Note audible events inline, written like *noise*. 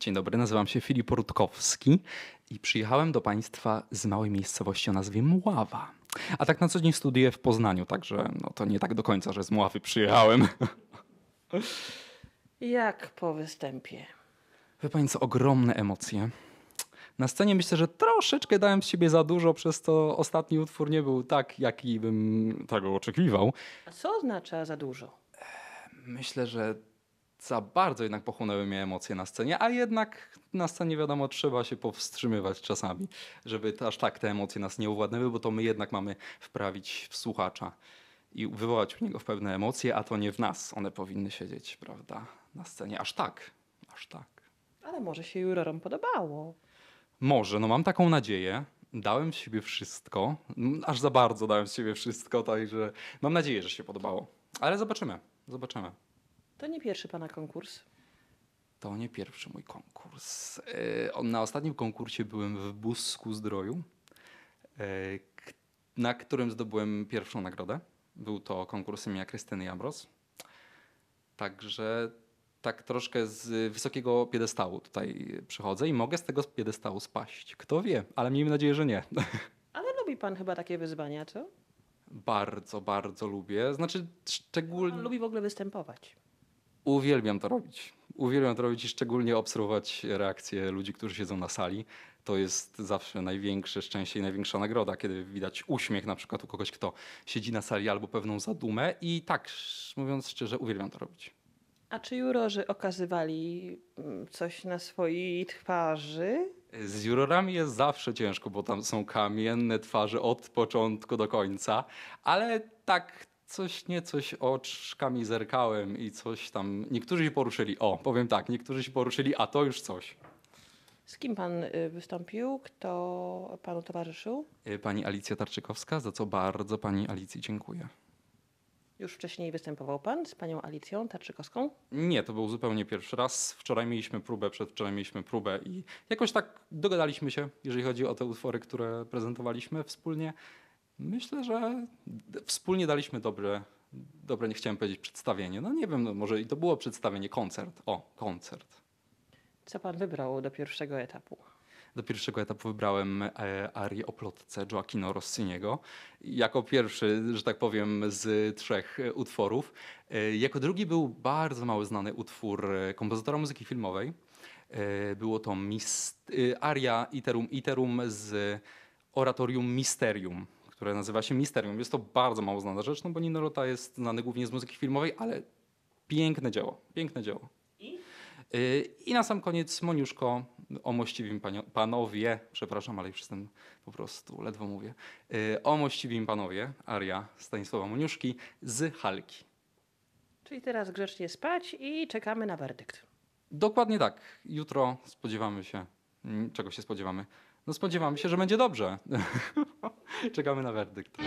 Dzień dobry, nazywam się Filip Rutkowski i przyjechałem do Państwa z małej miejscowości o nazwie Mława. A tak na co dzień studiuję w Poznaniu, także no to nie tak do końca, że z Mławy przyjechałem. *laughs* Jak po występie? Wie Pani co, ogromne emocje. Na scenie myślę, że troszeczkę dałem z siebie za dużo, przez to ostatni utwór nie był tak, jaki bym tego oczekiwał. A co oznacza za dużo? Myślę, że za bardzo jednak pochłonęły mnie emocje na scenie, a jednak na scenie wiadomo, trzeba się powstrzymywać czasami, żeby aż tak te emocje nas nie uwładnęły, bo to my jednak mamy wprawić w słuchacza i wywołać w niego w pewne emocje, a to nie w nas. One powinny siedzieć, prawda, na scenie. Aż tak, aż tak. Ale może się jurorom podobało. Może, no mam taką nadzieję. Dałem z siebie wszystko, aż za bardzo dałem z siebie wszystko, także mam nadzieję, że się podobało. Ale zobaczymy, zobaczymy. To nie pierwszy Pana konkurs. To nie pierwszy mój konkurs. E, na ostatnim konkursie byłem w Busku Zdroju, e, na którym zdobyłem pierwszą nagrodę. Był to konkurs imienia Krystyny Jabros. Także tak troszkę z wysokiego piedestału tutaj przychodzę i mogę z tego piedestału spaść. Kto wie, ale miejmy nadzieję, że nie. *laughs* Ale lubi pan chyba takie wyzwania, co? Bardzo, bardzo lubię. Znaczy szczególnie... Lubi w ogóle występować. Uwielbiam to robić. Uwielbiam to robić i szczególnie obserwować reakcje ludzi, którzy siedzą na sali. To jest zawsze największe szczęście i największa nagroda, kiedy widać uśmiech na przykład u kogoś, kto siedzi na sali albo pewną zadumę. I tak, mówiąc szczerze, uwielbiam to robić. A czy jurorzy okazywali mm, coś na swojej twarzy? Z jurorami jest zawsze ciężko, bo tam są kamienne twarze od początku do końca, ale tak coś nie coś oczkami zerkałem i coś tam. Niektórzy się poruszyli, o, powiem tak, niektórzy się poruszyli, a to już coś. Z kim pan y, wystąpił? Kto panu towarzyszył? Y, pani Alicja Tarczykowska, za co bardzo pani Alicji dziękuję. Już wcześniej występował pan z panią Alicją Tarczykowską? Nie, to był zupełnie pierwszy raz. Wczoraj mieliśmy próbę, przedwczoraj mieliśmy próbę i jakoś tak dogadaliśmy się, jeżeli chodzi o te utwory, które prezentowaliśmy wspólnie. Myślę, że wspólnie daliśmy dobre, dobre nie chciałem powiedzieć przedstawienie. No nie wiem, no może i to było przedstawienie, koncert. O, koncert. Co pan wybrał do pierwszego etapu? Do pierwszego etapu wybrałem e, arię o plotce Joaquino Rossiniego jako pierwszy, że tak powiem, z trzech e, utworów. E, jako drugi był bardzo mało znany utwór kompozytora muzyki filmowej. Było to mist- aria Iterum Iterum z oratorium Mysterium które nazywa się Misterium. Jest to bardzo mało znana rzecz, no bo Nino Rota jest znany głównie z muzyki filmowej, ale piękne dzieło, piękne dzieło. I, y, I na sam koniec Moniuszko o mościwym panowie, przepraszam, ale już jestem po prostu, ledwo mówię, y, o mościwym panowie, aria Stanisława Moniuszki z Halki. Czyli teraz grzecznie spać i czekamy na werdykt. Dokładnie tak. Jutro spodziewamy się, mm, czego się spodziewamy? no spodziewamy się, że będzie dobrze. *laughs* Czekamy na werdykt.